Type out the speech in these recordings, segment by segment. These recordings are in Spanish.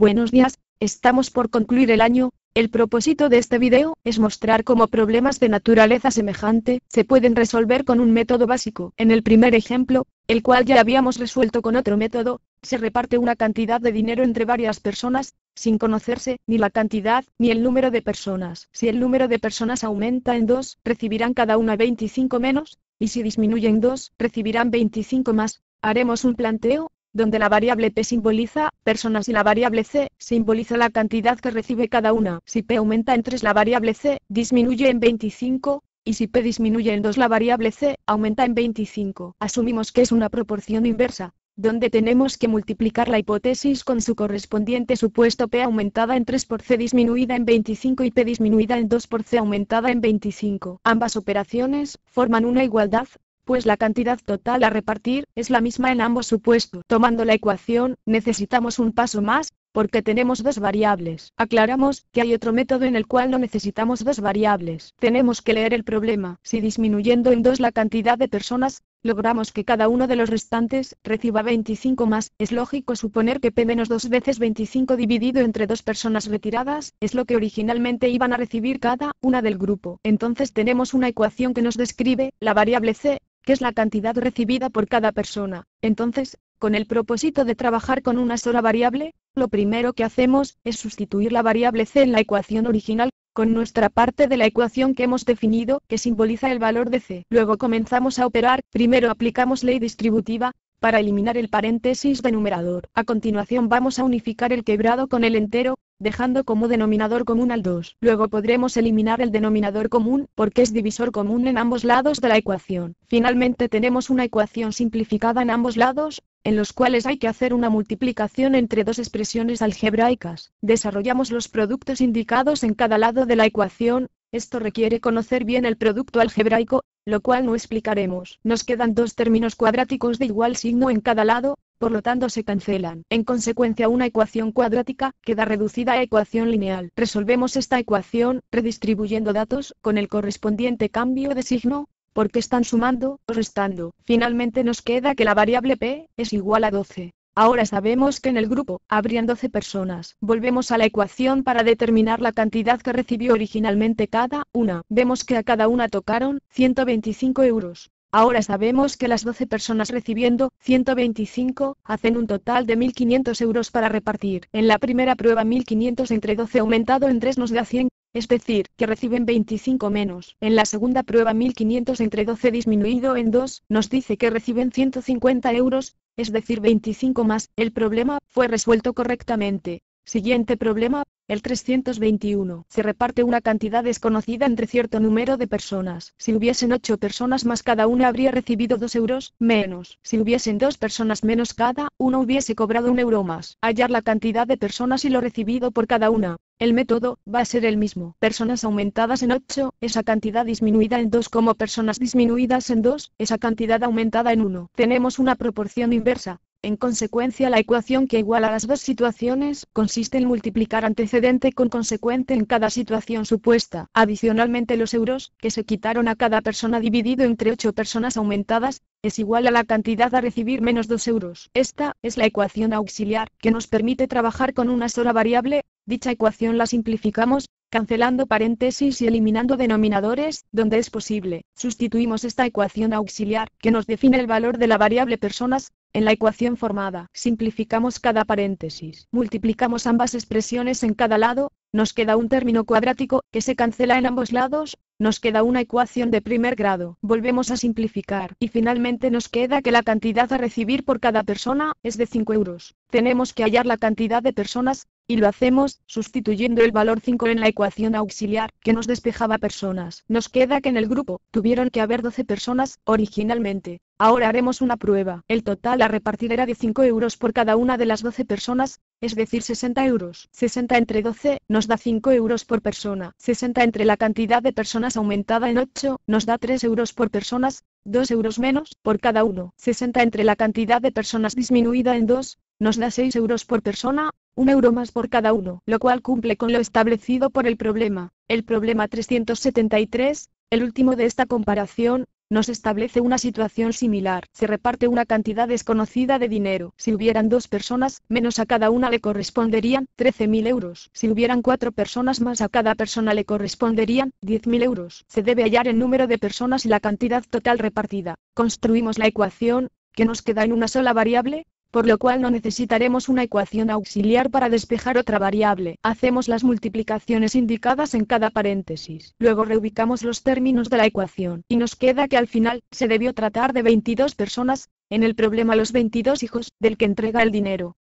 Buenos días, estamos por concluir el año, el propósito de este video es mostrar cómo problemas de naturaleza semejante se pueden resolver con un método básico. En el primer ejemplo, el cual ya habíamos resuelto con otro método, se reparte una cantidad de dinero entre varias personas, sin conocerse ni la cantidad ni el número de personas. Si el número de personas aumenta en 2, recibirán cada una 25 menos, y si disminuye en 2, recibirán 25 más. Haremos un planteo, donde la variable P simboliza personas y la variable C simboliza la cantidad que recibe cada una. Si P aumenta en 3 la variable C disminuye en 25, y si P disminuye en 2 la variable C aumenta en 25. Asumimos que es una proporción inversa, donde tenemos que multiplicar la hipótesis con su correspondiente supuesto P aumentada en 3 por C disminuida en 25 y P disminuida en 2 por C aumentada en 25. Ambas operaciones forman una igualdad, pues la cantidad total a repartir es la misma en ambos supuestos. Tomando la ecuación, necesitamos un paso más, porque tenemos dos variables. Aclaramos que hay otro método en el cual no necesitamos dos variables. Tenemos que leer el problema. Si disminuyendo en dos la cantidad de personas, logramos que cada uno de los restantes reciba 25 más, es lógico suponer que P menos 2 veces 25 dividido entre dos personas retiradas, es lo que originalmente iban a recibir cada una del grupo. Entonces tenemos una ecuación que nos describe la variable C, que es la cantidad recibida por cada persona. Entonces, con el propósito de trabajar con una sola variable, lo primero que hacemos es sustituir la variable c en la ecuación original, con nuestra parte de la ecuación que hemos definido, que simboliza el valor de c. Luego comenzamos a operar, primero aplicamos ley distributiva, para eliminar el paréntesis de numerador. A continuación vamos a unificar el quebrado con el entero, dejando como denominador común al 2. Luego podremos eliminar el denominador común, porque es divisor común en ambos lados de la ecuación. Finalmente tenemos una ecuación simplificada en ambos lados, en los cuales hay que hacer una multiplicación entre dos expresiones algebraicas. Desarrollamos los productos indicados en cada lado de la ecuación, esto requiere conocer bien el producto algebraico, lo cual no explicaremos. Nos quedan dos términos cuadráticos de igual signo en cada lado, por lo tanto se cancelan. En consecuencia una ecuación cuadrática queda reducida a ecuación lineal. Resolvemos esta ecuación, redistribuyendo datos, con el correspondiente cambio de signo, porque están sumando o restando. Finalmente nos queda que la variable p es igual a 12. Ahora sabemos que en el grupo habrían 12 personas. Volvemos a la ecuación para determinar la cantidad que recibió originalmente cada una. Vemos que a cada una tocaron 125 euros. Ahora sabemos que las 12 personas recibiendo 125 hacen un total de 1.500 euros para repartir. En la primera prueba 1.500 entre 12 aumentado en 3 nos da 100, es decir, que reciben 25 menos. En la segunda prueba 1.500 entre 12 disminuido en 2 nos dice que reciben 150 euros, es decir 25 más. El problema fue resuelto correctamente. Siguiente problema, el 321. Se reparte una cantidad desconocida entre cierto número de personas. Si hubiesen 8 personas más cada una habría recibido 2 euros, menos. Si hubiesen 2 personas menos cada, uno hubiese cobrado un euro más. Hallar la cantidad de personas y lo recibido por cada una. El método va a ser el mismo. Personas aumentadas en 8, esa cantidad disminuida en 2 como personas disminuidas en 2, esa cantidad aumentada en 1. Tenemos una proporción inversa. En consecuencia la ecuación que iguala las dos situaciones, consiste en multiplicar antecedente con consecuente en cada situación supuesta. Adicionalmente los euros, que se quitaron a cada persona dividido entre 8 personas aumentadas, es igual a la cantidad a recibir menos 2 euros. Esta, es la ecuación auxiliar, que nos permite trabajar con una sola variable, dicha ecuación la simplificamos, cancelando paréntesis y eliminando denominadores, donde es posible, sustituimos esta ecuación auxiliar, que nos define el valor de la variable personas, en la ecuación formada. Simplificamos cada paréntesis, multiplicamos ambas expresiones en cada lado, nos queda un término cuadrático, que se cancela en ambos lados, nos queda una ecuación de primer grado, volvemos a simplificar, y finalmente nos queda que la cantidad a recibir por cada persona, es de 5 euros. Tenemos que hallar la cantidad de personas, y lo hacemos, sustituyendo el valor 5 en la ecuación auxiliar, que nos despejaba personas. Nos queda que en el grupo, tuvieron que haber 12 personas, originalmente. Ahora haremos una prueba. El total a repartir era de 5 euros por cada una de las 12 personas, es decir 60 euros. 60 entre 12, nos da 5 euros por persona. 60 entre la cantidad de personas aumentada en 8, nos da 3 euros por personas, 2 euros menos, por cada uno. 60 entre la cantidad de personas disminuida en 2, nos da 6 euros por persona, un euro más por cada uno, lo cual cumple con lo establecido por el problema. El problema 373, el último de esta comparación, nos establece una situación similar. Se reparte una cantidad desconocida de dinero. Si hubieran dos personas, menos a cada una le corresponderían 13.000 euros. Si hubieran cuatro personas más a cada persona le corresponderían 10.000 euros. Se debe hallar el número de personas y la cantidad total repartida. Construimos la ecuación, que nos queda en una sola variable, por lo cual no necesitaremos una ecuación auxiliar para despejar otra variable. Hacemos las multiplicaciones indicadas en cada paréntesis, luego reubicamos los términos de la ecuación, y nos queda que al final, se debió tratar de 22 personas, en el problema los 22 hijos, del que entrega el dinero.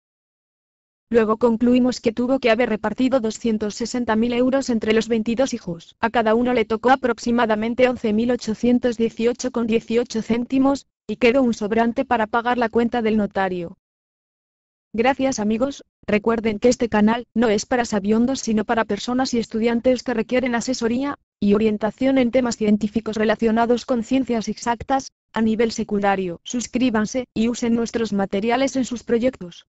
Luego concluimos que tuvo que haber repartido 260.000 euros entre los 22 hijos. A cada uno le tocó aproximadamente 11.818,18 céntimos, y quedó un sobrante para pagar la cuenta del notario. Gracias amigos, recuerden que este canal no es para sabiondos sino para personas y estudiantes que requieren asesoría y orientación en temas científicos relacionados con ciencias exactas, a nivel secundario. Suscríbanse y usen nuestros materiales en sus proyectos.